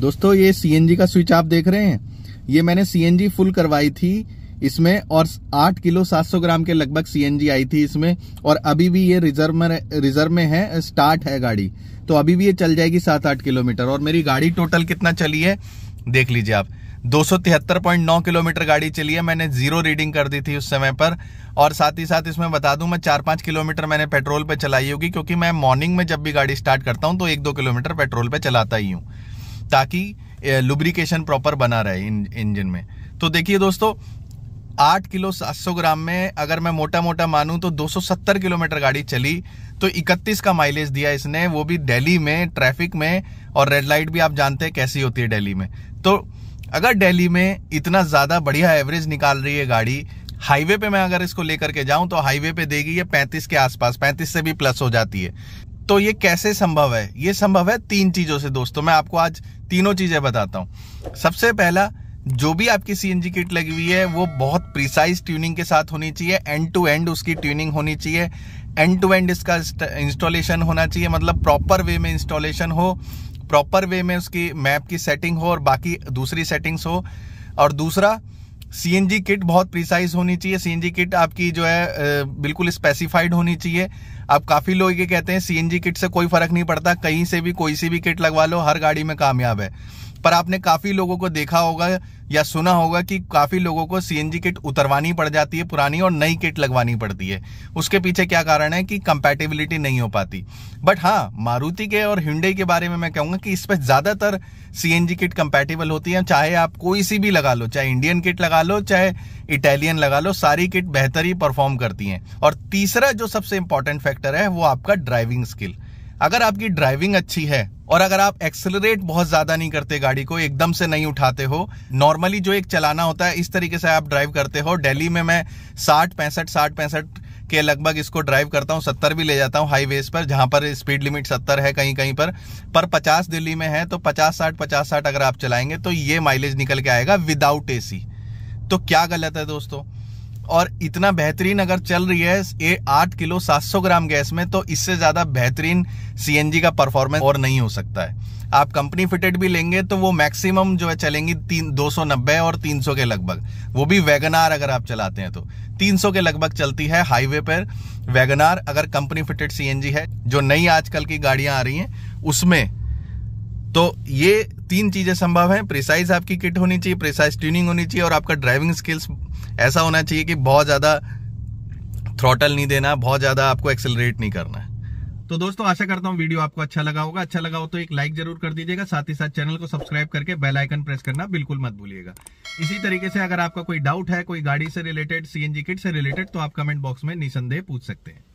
दोस्तों ये सी का स्विच आप देख रहे हैं ये मैंने सी फुल करवाई थी इसमें और 8 किलो 700 ग्राम के लगभग सी आई थी इसमें और अभी भी ये रिजर्व में रिजर्व में है स्टार्ट है गाड़ी तो अभी भी ये चल जाएगी सात आठ किलोमीटर और मेरी गाड़ी टोटल कितना चली है देख लीजिए आप दो किलोमीटर गाड़ी चली है मैंने जीरो रीडिंग कर दी थी उस समय पर और साथ ही साथ इसमें बता दूं मैं चार पांच किलोमीटर मैंने पेट्रोल पे चलाई होगी क्योंकि मैं मॉर्निंग में जब भी गाड़ी स्टार्ट करता हूं तो एक दो किलोमीटर पेट्रोल पे चलाता ही हूं ताकि लुब्रिकेशन प्रॉपर बना रहे इंजन में तो देखिए दोस्तों आठ किलो सात सौ ग्राम में अगर मैं मोटा मोटा मानूं तो 270 किलोमीटर गाड़ी चली तो 31 का माइलेज दिया इसने वो भी दिल्ली में ट्रैफिक में और रेड लाइट भी आप जानते हैं कैसी होती है दिल्ली में तो अगर दिल्ली में इतना ज़्यादा बढ़िया एवरेज निकाल रही है गाड़ी हाईवे पे मैं अगर इसको लेकर के जाऊं तो हाईवे पे देगी ये 35 के आसपास 35 से भी प्लस हो जाती है तो ये कैसे संभव है ये संभव है तीन चीजों से दोस्तों मैं आपको आज तीनों चीजें बताता हूँ सबसे पहला जो भी आपकी सीएनजी किट लगी हुई है वो बहुत प्रिसाइज ट्यूनिंग के साथ होनी चाहिए एंड टू एंड उसकी ट्यूनिंग होनी चाहिए एंड टू एंड इसका इंस्टॉलेशन होना चाहिए मतलब प्रॉपर वे में इंस्टॉलेशन हो प्रॉपर वे में उसकी मैप की सेटिंग हो और बाकी दूसरी सेटिंग्स हो और दूसरा सीएनजी किट बहुत प्रिसाइज होनी चाहिए सीएनजी किट आपकी जो है बिल्कुल स्पेसिफाइड होनी चाहिए आप काफ़ी लोग ये कहते हैं सीएनजी किट से कोई फर्क नहीं पड़ता कहीं से भी कोई सी भी किट लगवा लो हर गाड़ी में कामयाब है पर आपने काफी लोगों को देखा होगा या सुना होगा कि काफी लोगों को सीएनजी किट उतरवानी पड़ जाती है पुरानी और नई किट लगवानी पड़ती है उसके पीछे क्या कारण है कि कंपेटेबिलिटी नहीं हो पाती बट हाँ मारुति के और हिंडे के बारे में मैं कहूंगा कि इस पर ज्यादातर सीएनजी किट कंपेटेबल होती है चाहे आप कोई सी भी लगा लो चाहे इंडियन किट लगा लो चाहे इटालियन लगा लो सारी किट बेहतर ही परफॉर्म करती है और तीसरा जो सबसे इंपॉर्टेंट फैक्टर है वो आपका ड्राइविंग स्किल अगर आपकी ड्राइविंग अच्छी है और अगर आप एक्सेलरेट बहुत ज्यादा नहीं करते गाड़ी को एकदम से नहीं उठाते हो नॉर्मली जो एक चलाना होता है इस तरीके से आप ड्राइव करते हो दिल्ली में मैं साठ पैंसठ साठ पैंसठ के लगभग इसको ड्राइव करता हूँ सत्तर भी ले जाता हूँ हाईवेज पर जहाँ पर स्पीड लिमिट सत्तर है कहीं कहीं पर पर पचास दिल्ली में है तो पचास साठ पचास साठ अगर आप चलाएंगे तो ये माइलेज निकल के आएगा विदाउट एसी तो क्या गलत है दोस्तों और इतना बेहतरीन अगर चल रही है ये आठ किलो सात सौ ग्राम गैस में तो इससे ज्यादा बेहतरीन सी का परफॉर्मेंस और नहीं हो सकता है आप कंपनी फिटेड भी लेंगे तो वो मैक्सिमम जो है चलेंगी तीन दो सौ नब्बे और तीन सौ के लगभग वो भी वैगनार अगर आप चलाते हैं तो तीन सौ के लगभग चलती है हाईवे पर वैगनार अगर कंपनी फिटेड सी है जो नई आजकल की गाड़ियां आ रही हैं उसमें तो ये तीन चीजें संभव हैं प्रिसाइज आपकी किट होनी चाहिए प्रिसाइज ट्यूनिंग होनी चाहिए और आपका ड्राइविंग स्किल्स ऐसा होना चाहिए कि बहुत ज़्यादा थ्रॉटल नहीं देना बहुत ज़्यादा आपको एक्सेलरेट नहीं करना तो दोस्तों आशा करता हूँ वीडियो आपको अच्छा लगा होगा अच्छा लगा हो तो एक लाइक जरूर कर दीजिएगा साथ ही साथ चैनल को सब्सक्राइब करके बेल आइकन प्रेस करना बिल्कुल मत भूलिएगा इसी तरीके से अगर आपका कोई डाउट है कोई गाड़ी से रिलेटेड सीएनजी किट से रिलेटेड तो आप कमेंट बॉक्स में निसंदेह पूछ सकते हैं